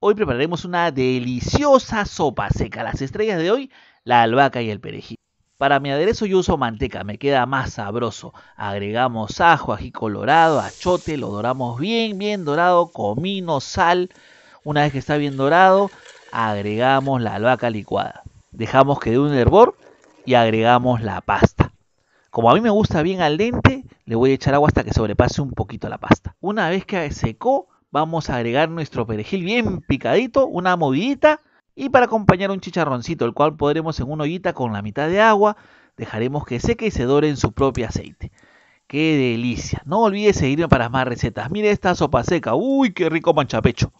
Hoy prepararemos una deliciosa sopa seca. Las estrellas de hoy, la albahaca y el perejil. Para mi aderezo yo uso manteca, me queda más sabroso. Agregamos ajo, ají colorado, achote, lo doramos bien, bien dorado, comino, sal. Una vez que está bien dorado, agregamos la albahaca licuada. Dejamos que dé un hervor y agregamos la pasta. Como a mí me gusta bien al dente, le voy a echar agua hasta que sobrepase un poquito la pasta. Una vez que secó, vamos a agregar nuestro perejil bien picadito, una movidita y para acompañar un chicharroncito, el cual podremos en una ollita con la mitad de agua, dejaremos que seque y se dore en su propio aceite. ¡Qué delicia! No olvides seguirme para más recetas. Mire esta sopa seca. ¡Uy, qué rico manchapecho!